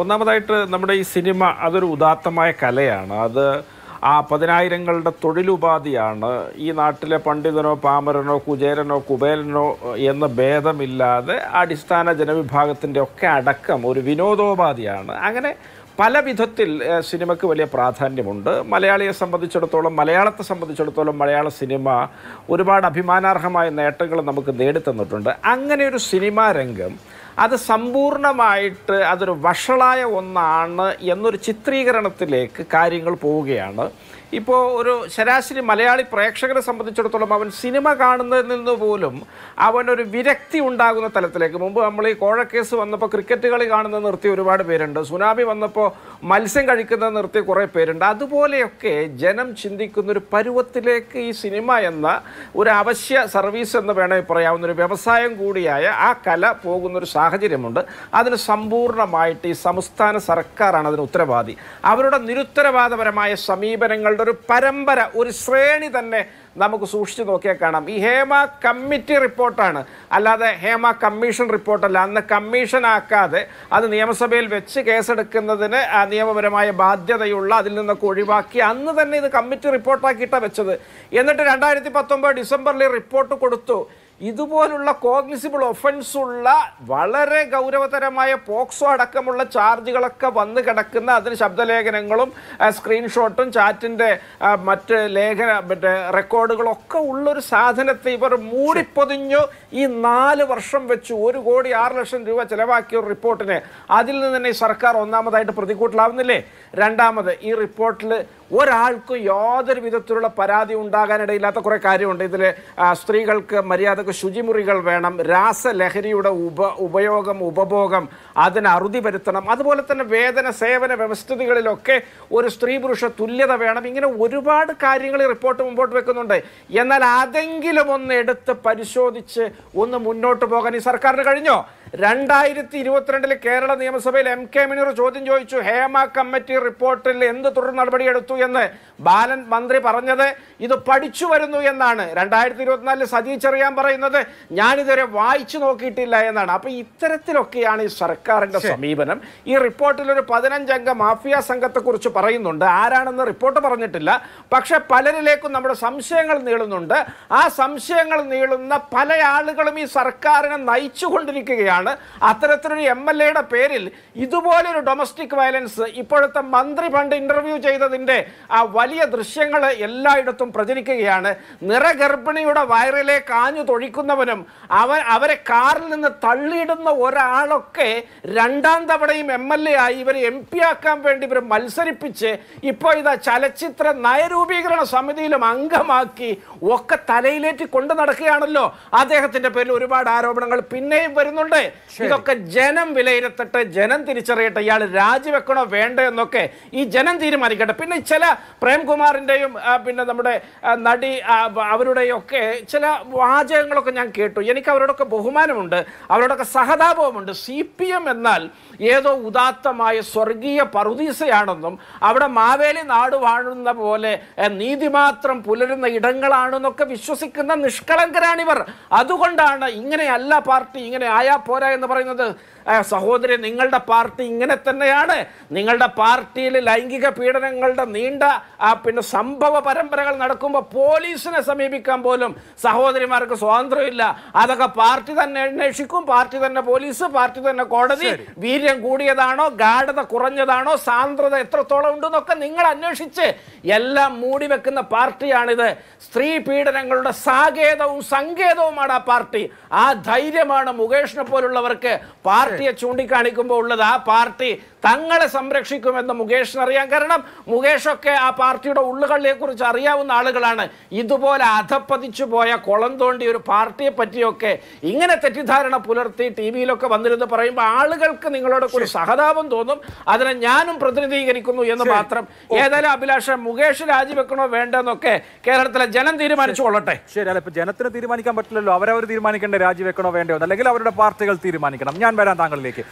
ഒന്നാമതായിട്ട് നമ്മുടെ ഈ സിനിമ അതൊരു ഉദാത്തമായ കലയാണ് അത് ആ പതിനായിരങ്ങളുടെ തൊഴിലുപാധിയാണ് ഈ നാട്ടിലെ പണ്ഡിതനോ പാമരനോ കുചേരനോ കുബേരനോ എന്ന ഭേദമില്ലാതെ അടിസ്ഥാന ജനവിഭാഗത്തിൻ്റെ ഒക്കെ അടക്കം ഒരു വിനോദോപാധിയാണ് അങ്ങനെ പല വിധത്തിൽ സിനിമയ്ക്ക് വലിയ പ്രാധാന്യമുണ്ട് മലയാളിയെ സംബന്ധിച്ചിടത്തോളം മലയാളത്തെ സംബന്ധിച്ചിടത്തോളം മലയാള സിനിമ ഒരുപാട് അഭിമാനാർഹമായ നേട്ടങ്ങൾ നമുക്ക് നേടിത്തന്നിട്ടുണ്ട് അങ്ങനെ ഒരു സിനിമാ രംഗം അത് സമ്പൂർണമായിട്ട് അതൊരു വഷളായ ഒന്നാണ് എന്നൊരു ചിത്രീകരണത്തിലേക്ക് കാര്യങ്ങൾ പോവുകയാണ് ഇപ്പോൾ ഒരു ശരാശരി മലയാളി പ്രേക്ഷകരെ സംബന്ധിച്ചിടത്തോളം അവൻ സിനിമ കാണുന്നതിൽ നിന്ന് പോലും അവനൊരു വിരക്തി ഉണ്ടാകുന്ന തലത്തിലേക്ക് മുമ്പ് നമ്മൾ ഈ കോഴക്കേസ് വന്നപ്പോൾ ക്രിക്കറ്റ് കളി കാണുന്ന നിർത്തി ഒരുപാട് പേരുണ്ട് സുനാമി വന്നപ്പോൾ മത്സ്യം കഴിക്കുന്ന നിർത്തി കുറേ പേരുണ്ട് അതുപോലെയൊക്കെ ജനം ചിന്തിക്കുന്ന ഒരു പരുവത്തിലേക്ക് ഈ സിനിമ എന്ന ഒരു അവശ്യ സർവീസ് എന്ന് വേണമെങ്കിൽ പറയാവുന്ന ഒരു വ്യവസായം കൂടിയായ ആ കല പോകുന്നൊരു സാഹചര്യമുണ്ട് അതിന് സമ്പൂർണ്ണമായിട്ട് ഈ സംസ്ഥാന സർക്കാരാണ് അതിന് ഉത്തരവാദി അവരുടെ നിരുത്തരവാദപരമായ സമീപനങ്ങൾ കമ്മിറ്റികളുടെ ഒരു പരമ്പര ഒരു ശ്രേണി തന്നെ നമുക്ക് സൂക്ഷിച്ചു നോക്കിയാൽ കാണാം ഈ ഹേമ കമ്മിറ്റി റിപ്പോർട്ടാണ് അല്ലാതെ ഹേമ കമ്മീഷൻ റിപ്പോർട്ടല്ല അന്ന് കമ്മീഷനാക്കാതെ അത് നിയമസഭയിൽ വെച്ച് കേസെടുക്കുന്നതിന് നിയമപരമായ ബാധ്യതയുള്ള അതിൽ നിന്നൊക്കെ ഒഴിവാക്കി അന്ന് തന്നെ ഇത് കമ്മിറ്റി റിപ്പോർട്ടാക്കിയിട്ടാണ് വെച്ചത് എന്നിട്ട് രണ്ടായിരത്തി പത്തൊമ്പത് ഡിസംബറിൽ റിപ്പോർട്ട് കൊടുത്തു ഇതുപോലുള്ള കോഗ്നിസിബിൾ ഒഫൻസുള്ള വളരെ ഗൗരവതരമായ പോക്സോ അടക്കമുള്ള ചാർജുകളൊക്കെ വന്ന് കിടക്കുന്ന അതിന് ശബ്ദലേഖനങ്ങളും സ്ക്രീൻഷോട്ടും ചാറ്റിൻ്റെ മറ്റ് ലേഖന മറ്റേ റെക്കോർഡുകളൊക്കെ ഉള്ളൊരു സാധനത്തെ ഇവർ മൂടിപ്പൊതിഞ്ഞു ഈ നാല് വർഷം വെച്ച് ഒരു കോടി ആറ് ലക്ഷം രൂപ ചിലവാക്കിയ ഒരു റിപ്പോർട്ടിന് അതിൽ നിന്ന് തന്നെ സർക്കാർ ഒന്നാമതായിട്ട് പ്രതികൂട്ടിലാവുന്നില്ലേ രണ്ടാമത് ഈ റിപ്പോർട്ടിൽ ഒരാൾക്കും യാതൊരു വിധത്തിലുള്ള പരാതി ഉണ്ടാകാനിടയില്ലാത്ത കുറേ കാര്യമുണ്ട് ഇതിൽ സ്ത്രീകൾക്ക് മര്യാദക്ക് ശുചിമുറികൾ വേണം രാസലഹരിയുടെ ഉപ ഉപയോഗം ഉപഭോഗം അതിന് അറുതി വരുത്തണം അതുപോലെ തന്നെ വേതന സേവന വ്യവസ്ഥിതികളിലൊക്കെ ഒരു സ്ത്രീ പുരുഷ തുല്യത വേണം ഇങ്ങനെ ഒരുപാട് കാര്യങ്ങൾ റിപ്പോർട്ട് മുമ്പോട്ട് വെക്കുന്നുണ്ട് എന്നാൽ അതെങ്കിലും ഒന്ന് എടുത്ത് പരിശോധിച്ച് ഒന്ന് മുന്നോട്ട് പോകാൻ ഈ സർക്കാരിന് കഴിഞ്ഞോ രണ്ടായിരത്തി ഇരുപത്തിരണ്ടിൽ കേരള നിയമസഭയിൽ എം കെ മിനൂർ ചോദ്യം ചോദിച്ചു ഹേമ കമ്മിറ്റി റിപ്പോർട്ടിൽ എന്ത് തുടർ നടപടിയെടുത്തു എന്ന് ബാലൻ മന്ത്രി പറഞ്ഞത് ഇത് പഠിച്ചു വരുന്നു എന്നാണ് രണ്ടായിരത്തി ഇരുപത്തിനാലിൽ സതീച്ചെറിയാൻ പറയുന്നത് ഞാനിതുവരെ വായിച്ചു നോക്കിയിട്ടില്ല എന്നാണ് അപ്പോൾ ഇത്തരത്തിലൊക്കെയാണ് ഈ സർക്കാരിൻ്റെ സമീപനം ഈ റിപ്പോർട്ടിൽ ഒരു പതിനഞ്ചംഗ മാഫിയ സംഘത്തെക്കുറിച്ച് പറയുന്നുണ്ട് ആരാണെന്ന് റിപ്പോർട്ട് പറഞ്ഞിട്ടില്ല പക്ഷേ പലരിലേക്കും നമ്മുടെ സംശയങ്ങൾ നീളുന്നുണ്ട് ആ സംശയങ്ങൾ നീളുന്ന പല ആളുകളും ഈ സർക്കാരിനെ നയിച്ചുകൊണ്ടിരിക്കുകയാണ് അതുകൊണ്ടാണ് അത്തരത്തിലൊരു എം എൽ എയുടെ പേരിൽ ഇതുപോലൊരു ഡൊമസ്റ്റിക് വയലൻസ് ഇപ്പോഴത്തെ മന്ത്രി പണ്ട് ഇൻ്റർവ്യൂ ചെയ്തതിൻ്റെ ആ വലിയ ദൃശ്യങ്ങൾ എല്ലായിടത്തും പ്രചരിക്കുകയാണ് നിറഗർഭിണിയുടെ വയറിലെ കാഞ്ഞു തൊഴിക്കുന്നവനും അവൻ അവരെ കാറിൽ നിന്ന് തള്ളിയിടുന്ന ഒരാളൊക്കെ രണ്ടാം തവണയും എം എൽ എ ആയി ഇവർ എം പി ആക്കാൻ വേണ്ടി ഇവർ മത്സരിപ്പിച്ച് ഇപ്പോൾ ഇതാ ചലച്ചിത്ര നയരൂപീകരണ സമിതിയിലും അംഗമാക്കി ഒക്കെ തലയിലേറ്റി കൊണ്ടു നടക്കുകയാണല്ലോ അദ്ദേഹത്തിൻ്റെ പേരിൽ ഒരുപാട് ആരോപണങ്ങൾ പിന്നെയും വരുന്നുണ്ട് ഇതൊക്കെ ജനം വിലയിരുത്തട്ടെ ജനം തിരിച്ചറിയട്ടെ ഇയാൾ രാജിവെക്കണോ വേണ്ടോ എന്നൊക്കെ ഈ ജനം തീരുമാനിക്കട്ടെ പിന്നെ ചില പ്രേംകുമാറിൻ്റെയും പിന്നെ നമ്മുടെ നടി അവരുടെയൊക്കെ ചില വാചകങ്ങളൊക്കെ ഞാൻ കേട്ടു എനിക്ക് അവരോടൊക്കെ ബഹുമാനമുണ്ട് അവരോടൊക്കെ സഹതാപവുമുണ്ട് സി പി എം എന്നാൽ ഏതോ ഉദാത്തമായ സ്വർഗീയ പറുദീസയാണെന്നും അവിടെ മാവേലി നാട് വാഴുന്ന പോലെ മാത്രം പുലരുന്ന ഇടങ്ങളാണെന്നൊക്കെ വിശ്വസിക്കുന്ന നിഷ്കളങ്കരാണിവർ അതുകൊണ്ടാണ് ഇങ്ങനെയല്ല പാർട്ടി ഇങ്ങനെ ആയാ പോര എന്ന് പറയുന്നത് സഹോദരി നിങ്ങളുടെ പാർട്ടി ഇങ്ങനെ തന്നെയാണ് നിങ്ങളുടെ പാർട്ടിയിൽ ലൈംഗിക പീഡനങ്ങളുടെ നീണ്ട പിന്നെ സംഭവ പരമ്പരകൾ നടക്കുമ്പോൾ പോലീസിനെ സമീപിക്കാൻ പോലും സഹോദരിമാർക്ക് സ്വാതന്ത്ര്യമില്ല അതൊക്കെ പാർട്ടി തന്നെ അന്വേഷിക്കും പാർട്ടി തന്നെ പോലീസ് പാർട്ടി തന്നെ കോടതി വീര്യം കൂടിയതാണോ ഗാഢത കുറഞ്ഞതാണോ സാന്ദ്രത എത്രത്തോളം ഉണ്ടെന്നൊക്കെ നിങ്ങൾ അന്വേഷിച്ച് എല്ലാം മൂടി വെക്കുന്ന പാർട്ടിയാണിത് സ്ത്രീ പീഡനങ്ങളുടെ സാകേതവും സങ്കേതവുമാണ് ആ പാർട്ടി ആ ധൈര്യമാണ് മുകേഷിനെ പോലുള്ള ഉള്ളവർക്ക് പാർട്ടിയെ ചൂണ്ടിക്കാണിക്കുമ്പോൾ ഉള്ളത് ആ പാർട്ടി തങ്ങളെ സംരക്ഷിക്കുമെന്ന് അറിയാം കാരണം മുകേഷൊക്കെ ആ പാർട്ടിയുടെ കുറിച്ച് അറിയാവുന്ന ആളുകളാണ് ഇതുപോലെ അധപ്പതിച്ചു പോയ കുളം തോണ്ടി ഒരു പാർട്ടിയെ പറ്റിയൊക്കെ ഇങ്ങനെ തെറ്റിദ്ധാരണ പുലർത്തി ടി വിയിലൊക്കെ വന്നിരുന്ന് പറയുമ്പോൾ ആളുകൾക്ക് നിങ്ങളോട് ഒരു സഹതാപം തോന്നും അതിനെ ഞാനും പ്രതിനിധീകരിക്കുന്നു എന്ന് മാത്രം ഏതായാലും അഭിലാഷ മുകേഷ് രാജിവെക്കണോ വേണ്ടെന്നൊക്കെ കേരളത്തിലെ ജനം തീരുമാനിച്ചു കൊള്ളട്ടെ ശരി അല്ല ഇപ്പൊ ജനത്തിന് തീരുമാനിക്കാൻ പറ്റില്ലല്ലോ അവരവർ തീരുമാനിക്കേണ്ട രാജിവെക്കണോ വേണ്ടോ അല്ലെങ്കിൽ അവരുടെ പാർട്ടികൾ തീരുമാനിക്കണം ഞാൻ വരാം താങ്കളിലേക്ക്